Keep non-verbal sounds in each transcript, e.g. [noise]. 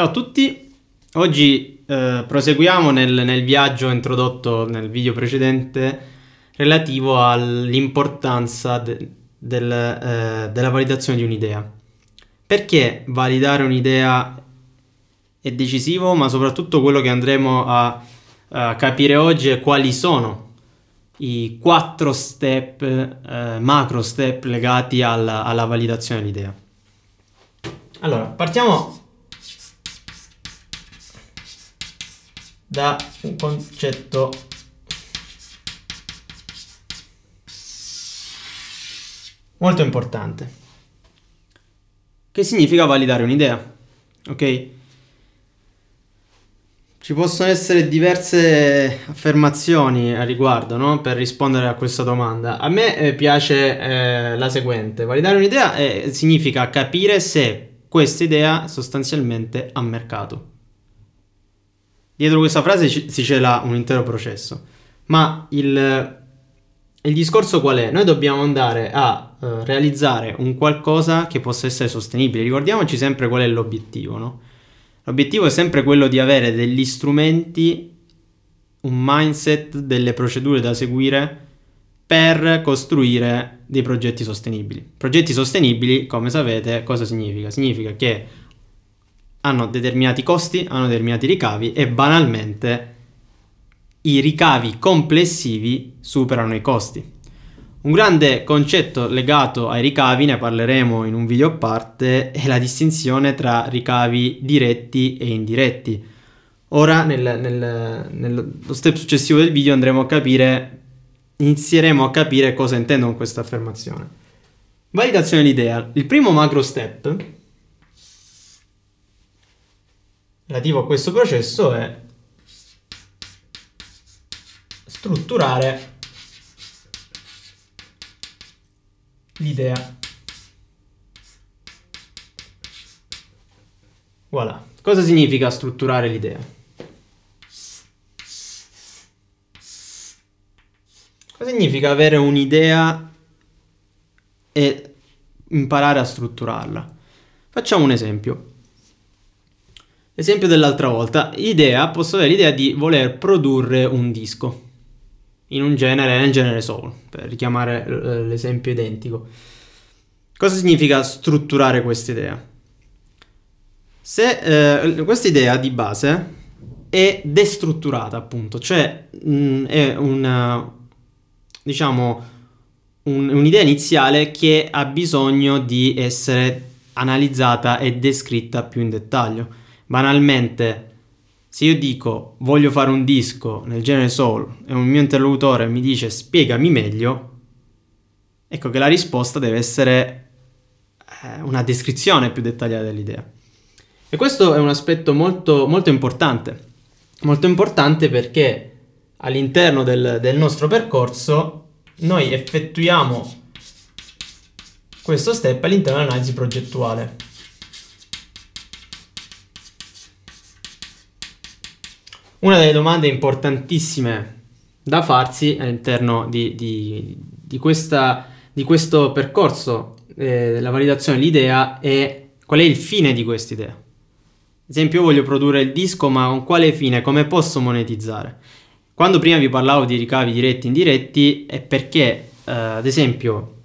Ciao a tutti, oggi eh, proseguiamo nel, nel, viaggio introdotto nel video precedente relativo all'importanza de, del, eh, della validazione di un'idea. Perché validare un'idea è decisivo, ma soprattutto quello che andremo a, a capire oggi è quali sono i quattro step, eh, macro step legati alla, alla validazione dell'idea. Allora, partiamo da un concetto molto importante. Che significa validare un'idea, ok? Ci possono essere diverse affermazioni a riguardo no? per rispondere a questa domanda. A me eh, piace eh, la seguente. Validare un'idea eh, significa capire se questa idea sostanzialmente ha mercato dietro questa frase si cela un intero processo. Ma il, il discorso qual è? Noi dobbiamo andare a uh, realizzare un qualcosa che possa essere sostenibile. Ricordiamoci sempre qual è l'obiettivo, no? L'obiettivo è sempre quello di avere degli strumenti, un mindset, delle procedure da seguire per costruire dei progetti sostenibili. Progetti sostenibili, come sapete, cosa significa? Significa che hanno determinati costi, hanno determinati ricavi e banalmente i ricavi complessivi superano i costi. Un grande concetto legato ai ricavi, ne parleremo in un video a parte, è la distinzione tra ricavi diretti e indiretti. Ora, nel, nel, nello step successivo del video, andremo a capire, inizieremo a capire cosa intendo con questa affermazione. Validazione dell'idea. Il primo macro step relativo a questo processo è strutturare l'idea. Voilà. Cosa significa strutturare l'idea? Cosa significa avere un'idea e imparare a strutturarla? Facciamo un esempio. Esempio dell'altra volta, idea, posso avere l'idea di voler produrre un disco in un genere e un genere solo, per richiamare eh, l'esempio identico. Cosa significa strutturare questa idea? Se eh, questa idea di base è destrutturata, appunto, cioè mh, mm, è una, diciamo, un, un'idea iniziale che ha bisogno di essere analizzata e descritta più in dettaglio banalmente, se io dico voglio fare un disco nel genere soul e un mio interlocutore mi dice spiegami meglio, ecco che la risposta deve essere eh, una descrizione più dettagliata dell'idea. E questo è un aspetto molto, molto importante, molto importante perché all'interno del, del nostro percorso noi effettuiamo questo step all'interno dell'analisi progettuale. Una delle domande importantissime da farsi all'interno di, di, di, questa, di questo percorso eh, della validazione dell'idea è qual è il fine di quest'idea. Ad esempio, io voglio produrre il disco, ma con quale fine? Come posso monetizzare? Quando prima vi parlavo di ricavi diretti e indiretti è perché, eh, ad esempio,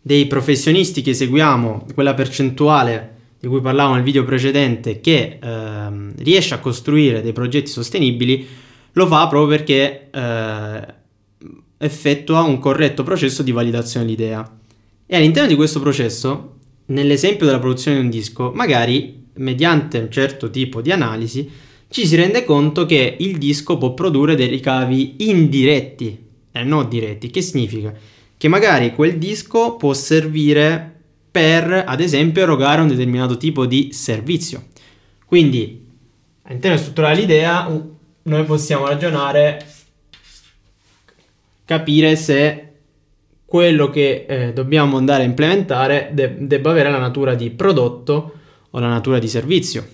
dei professionisti che seguiamo, quella percentuale di cui parlavo nel video precedente, che ehm, riesce a costruire dei progetti sostenibili, lo fa proprio perché eh, effettua un corretto processo di validazione dell'idea. E all'interno di questo processo, nell'esempio della produzione di un disco, magari mediante un certo tipo di analisi ci si rende conto che il disco può produrre dei ricavi indiretti e eh, non diretti. Che significa? Che magari quel disco può servire per, ad esempio, erogare un determinato tipo di servizio. Quindi, all'interno strutturare l'idea, noi possiamo ragionare, capire se quello che eh, dobbiamo andare a implementare de- debba avere la natura di prodotto o la natura di servizio.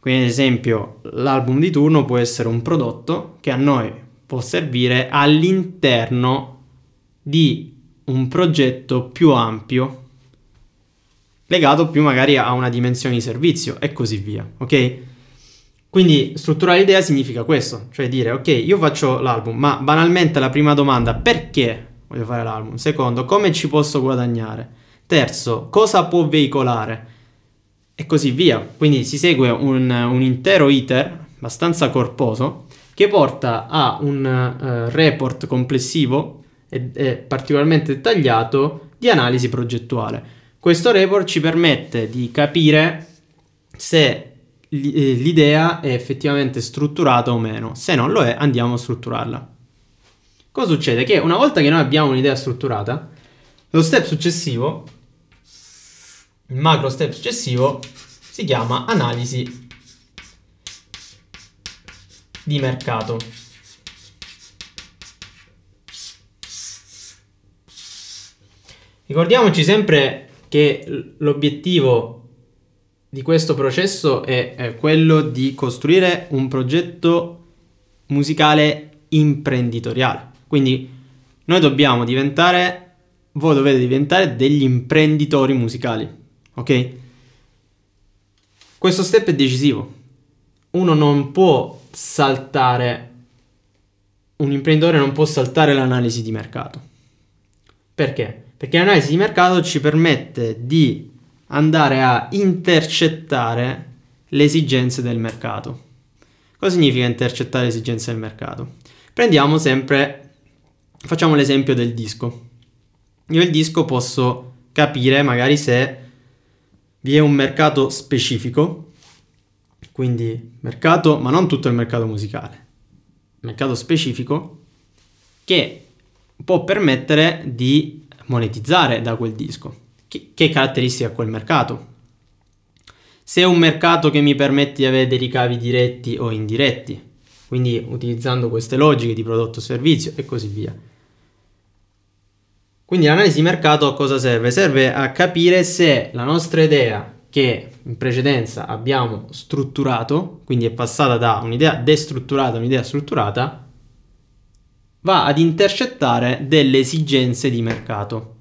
Quindi, ad esempio, l'album di turno può essere un prodotto che a noi può servire all'interno di un progetto più ampio legato più magari a una dimensione di servizio e così via, ok? Quindi strutturare l'idea significa questo, cioè dire ok, io faccio l'album, ma banalmente la prima domanda perché voglio fare l'album? Secondo, come ci posso guadagnare? Terzo, cosa può veicolare? E così via. Quindi si segue un, un intero iter abbastanza corposo che porta a un uh, report complessivo e, e particolarmente dettagliato di analisi progettuale. Questo report ci permette di capire se eh, l'idea è effettivamente strutturata o meno. Se non lo è, andiamo a strutturarla. Cosa succede? Che una volta che noi abbiamo un'idea strutturata, lo step successivo, il macro step successivo, si chiama analisi di mercato. Ricordiamoci sempre che l'obiettivo di questo processo è, è quello di costruire un progetto musicale imprenditoriale. Quindi noi dobbiamo diventare, voi dovete diventare degli imprenditori musicali, ok? Questo step è decisivo. Uno non può saltare, un imprenditore non può saltare l'analisi di mercato. Perché? Perché l'analisi di mercato ci permette di andare a intercettare le esigenze del mercato. Cosa significa intercettare le esigenze del mercato? Prendiamo sempre, facciamo l'esempio del disco. Io il disco posso capire magari se vi è un mercato specifico, quindi mercato, ma non tutto il mercato musicale, mercato specifico che può permettere di monetizzare da quel disco. Che, che caratteristiche ha quel mercato? Se è un mercato che mi permette di avere dei ricavi diretti o indiretti, quindi utilizzando queste logiche di prodotto servizio e così via. Quindi l'analisi di mercato a cosa serve? Serve a capire se la nostra idea che in precedenza abbiamo strutturato, quindi è passata da un'idea destrutturata a un'idea strutturata, va ad intercettare delle esigenze di mercato.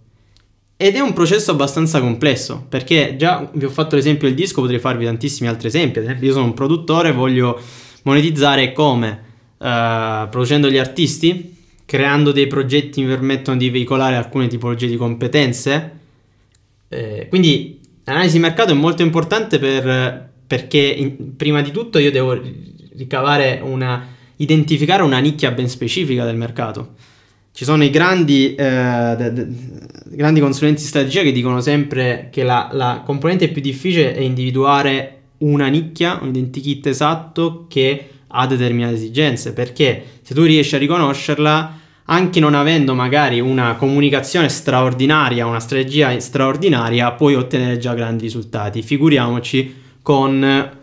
Ed è un processo abbastanza complesso, perché già vi ho fatto l'esempio del disco, potrei farvi tantissimi altri esempi. io sono un produttore, voglio monetizzare come? Uh, producendo gli artisti, creando dei progetti che mi permettono di veicolare alcune tipologie di competenze. Eh, quindi l'analisi di mercato è molto importante per, perché in, prima di tutto io devo ricavare una identificare una nicchia ben specifica del mercato. Ci sono i grandi, eh, de, de, grandi consulenti di strategia che dicono sempre che la, la componente più difficile è individuare una nicchia, un identikit esatto che ha determinate esigenze, perché se tu riesci a riconoscerla, anche non avendo magari una comunicazione straordinaria, una strategia straordinaria, puoi ottenere già grandi risultati. Figuriamoci con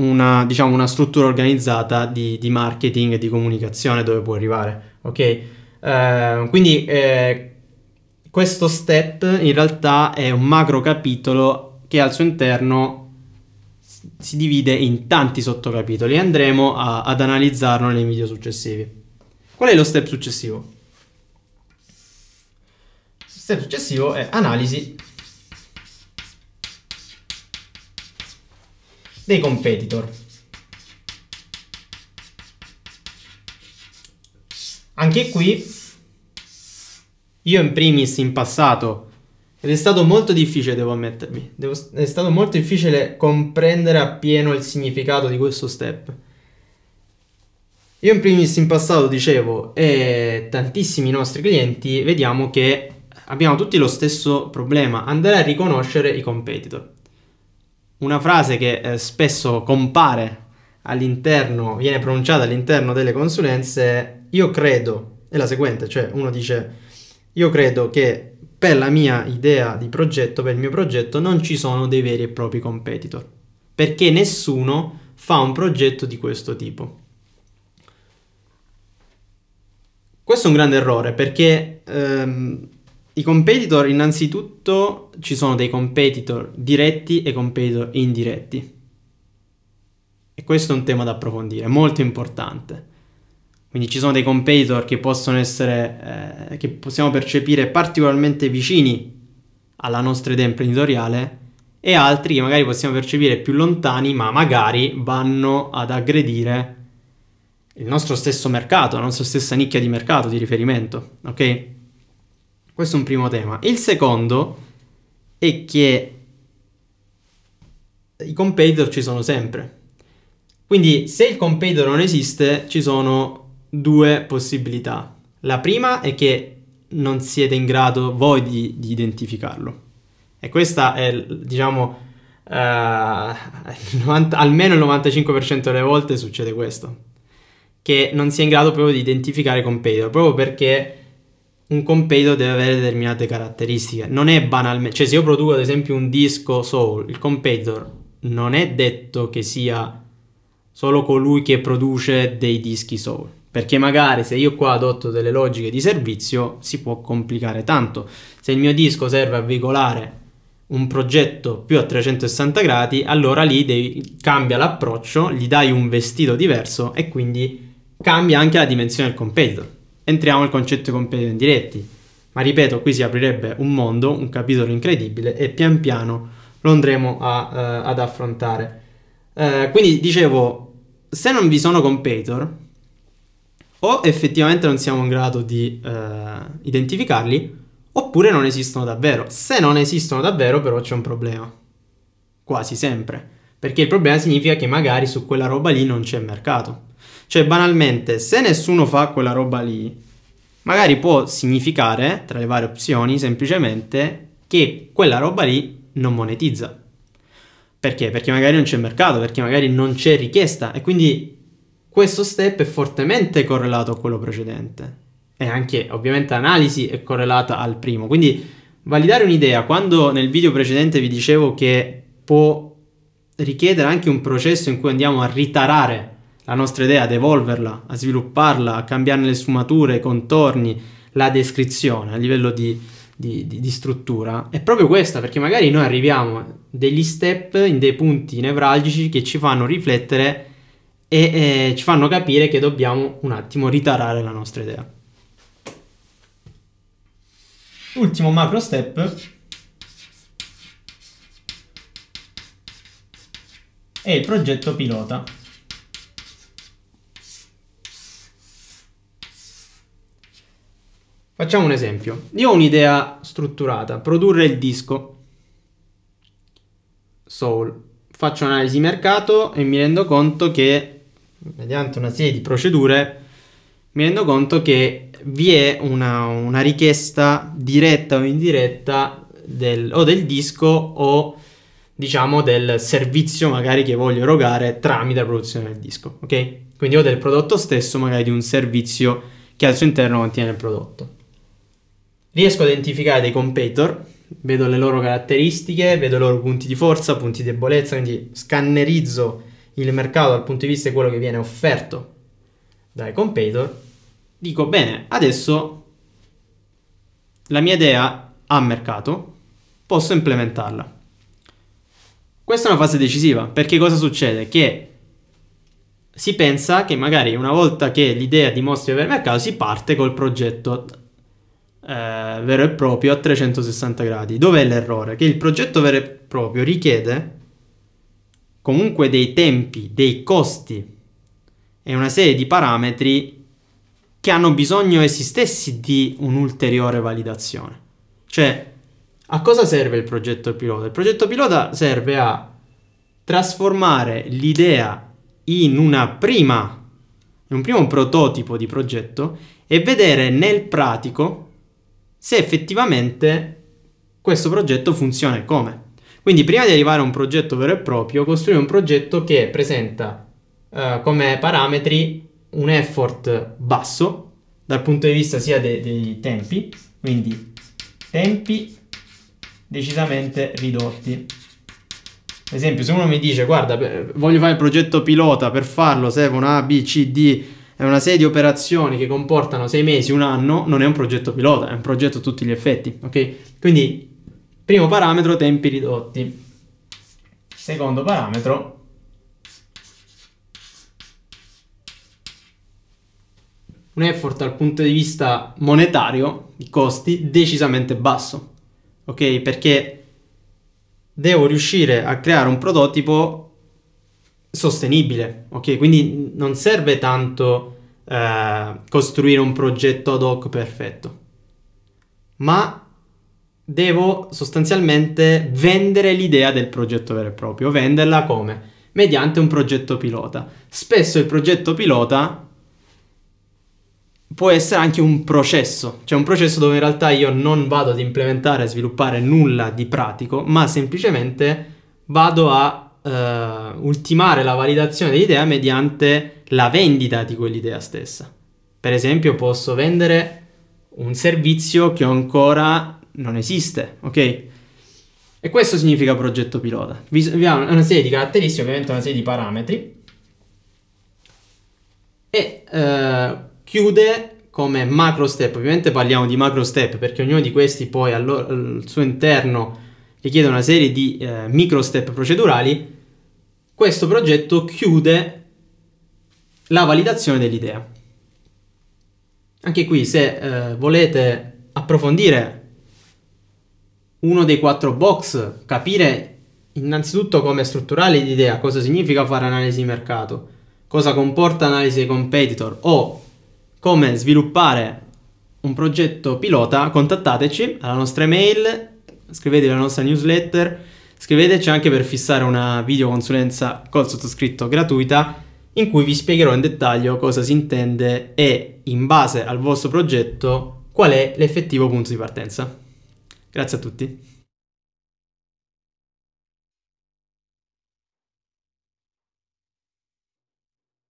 una, diciamo, una struttura organizzata di, di, marketing e di comunicazione dove puoi arrivare, ok? Uh, quindi eh, questo step in realtà è un macro capitolo che al suo interno si divide in tanti sottocapitoli e andremo a, ad analizzarlo nei video successivi. Qual è lo step successivo? Il step successivo è analisi dei competitor. Anche qui io in primis in passato ed è stato molto difficile, devo ammettermi, devo, è stato molto difficile comprendere appieno il significato di questo step. Io in primis in passato dicevo e tantissimi nostri clienti vediamo che abbiamo tutti lo stesso problema, andare a riconoscere i competitor una frase che eh, spesso compare all'interno, viene pronunciata all'interno delle consulenze, io credo, è la seguente, cioè uno dice io credo che per la mia idea di progetto, per il mio progetto, non ci sono dei veri e propri competitor, perché nessuno fa un progetto di questo tipo. Questo è un grande errore perché ehm, i competitor innanzitutto ci sono dei competitor diretti e competitor indiretti. E questo è un tema da approfondire, molto importante. Quindi ci sono dei competitor che possono essere, eh, che possiamo percepire particolarmente vicini alla nostra idea imprenditoriale e altri che magari possiamo percepire più lontani, ma magari vanno ad aggredire il nostro stesso mercato, la nostra stessa nicchia di mercato di riferimento, ok? Questo è un primo tema. Il secondo è che i competitor ci sono sempre. Quindi se il competitor non esiste ci sono due possibilità. La prima è che non siete in grado voi di, di identificarlo. E questa è, diciamo, Uh, eh, 90, [laughs] almeno il 95% delle volte succede questo, che non si è in grado proprio di identificare competitor, proprio perché un competitor deve avere determinate caratteristiche. Non è banalmente, cioè se io produco ad esempio un disco soul, il competitor non è detto che sia solo colui che produce dei dischi soul, perché magari se io qua adotto delle logiche di servizio si può complicare tanto. Se il mio disco serve a veicolare un progetto più a 360 gradi, allora lì devi, cambia l'approccio, gli dai un vestito diverso e quindi cambia anche la dimensione del competitor entriamo nel concetto di competitor indiretti. Ma ripeto, qui si aprirebbe un mondo, un capitolo incredibile e pian piano lo andremo a, uh, ad affrontare. Uh, quindi dicevo, se non vi sono competitor, o effettivamente non siamo in grado di eh, identificarli, oppure non esistono davvero. Se non esistono davvero, però c'è un problema. Quasi sempre. Perché il problema significa che magari su quella roba lì non c'è mercato. Cioè, banalmente, se nessuno fa quella roba lì, magari può significare, tra le varie opzioni, semplicemente che quella roba lì non monetizza. Perché? Perché magari non c'è mercato, perché magari non c'è richiesta e quindi questo step è fortemente correlato a quello precedente. E anche ovviamente l'analisi è correlata al primo. Quindi validare un'idea, quando nel video precedente vi dicevo che può richiedere anche un processo in cui andiamo a ritarare la nostra idea, ad evolverla, a svilupparla, a cambiarne le sfumature, i contorni, la descrizione a livello di, di, di, di, struttura, è proprio questa, perché magari noi arriviamo degli step in dei punti nevralgici che ci fanno riflettere e eh, ci fanno capire che dobbiamo un attimo ritarare la nostra idea. Ultimo macro step è il progetto pilota. Facciamo un esempio. Io ho un'idea strutturata, produrre il disco Soul. Faccio un'analisi di mercato e mi rendo conto che, mediante una serie di procedure, mi rendo conto che vi è una, una richiesta diretta o indiretta del, o del disco o diciamo del servizio magari che voglio erogare tramite la produzione del disco, ok? Quindi o del prodotto stesso, magari di un servizio che al suo interno contiene il prodotto riesco a identificare dei competitor, vedo le loro caratteristiche, vedo i loro punti di forza, punti di debolezza, quindi scannerizzo il mercato dal punto di vista di quello che viene offerto dai competitor, dico bene, adesso la mia idea ha mercato, posso implementarla. Questa è una fase decisiva, perché cosa succede? Che si pensa che magari una volta che l'idea dimostri di aver mercato si parte col progetto eh, vero e proprio a 360 gradi. Dov'è l'errore? Che il progetto vero e proprio richiede comunque dei tempi, dei costi e una serie di parametri che hanno bisogno essi stessi di un'ulteriore validazione. Cioè, a cosa serve il progetto pilota? Il progetto pilota serve a trasformare l'idea in una prima, in un primo prototipo di progetto e vedere nel pratico se effettivamente questo progetto funziona e come. Quindi prima di arrivare a un progetto vero e proprio, costruire un progetto che presenta eh, come parametri un effort basso dal punto di vista sia dei, dei tempi, quindi tempi decisamente ridotti. Ad esempio, se uno mi dice guarda, voglio fare il progetto pilota, per farlo servono A, B, C, D è una serie di operazioni che comportano sei mesi, un anno, non è un progetto pilota, è un progetto a tutti gli effetti, ok? Quindi, primo parametro, tempi ridotti. Secondo parametro, un effort dal punto di vista monetario, i costi, decisamente basso, ok? Perché devo riuscire a creare un prototipo sostenibile, ok? Quindi non serve tanto eh, costruire un progetto ad hoc perfetto, ma devo sostanzialmente vendere l'idea del progetto vero e proprio. Venderla come? Mediante un progetto pilota. Spesso il progetto pilota può essere anche un processo, cioè un processo dove in realtà io non vado ad implementare e sviluppare nulla di pratico, ma semplicemente vado a eh, ultimare la validazione dell'idea mediante la vendita di quell'idea stessa. Per esempio, posso vendere un servizio che ancora non esiste, ok? E questo significa progetto pilota. Vi ha una serie di caratteristiche, ovviamente una serie di parametri. E eh, chiude come macro step. Ovviamente parliamo di macro step perché ognuno di questi poi al, al suo interno richiede una serie di eh, micro step procedurali, questo progetto chiude la validazione dell'idea. Anche qui se eh, volete approfondire uno dei quattro box, capire innanzitutto come strutturare l'idea, cosa significa fare analisi di mercato, cosa comporta analisi dei competitor o come sviluppare un progetto pilota, contattateci alla nostra email iscrivetevi alla nostra newsletter, scriveteci anche per fissare una videoconsulenza col sottoscritto gratuita in cui vi spiegherò in dettaglio cosa si intende e, in base al vostro progetto, qual è l'effettivo punto di partenza. Grazie a tutti.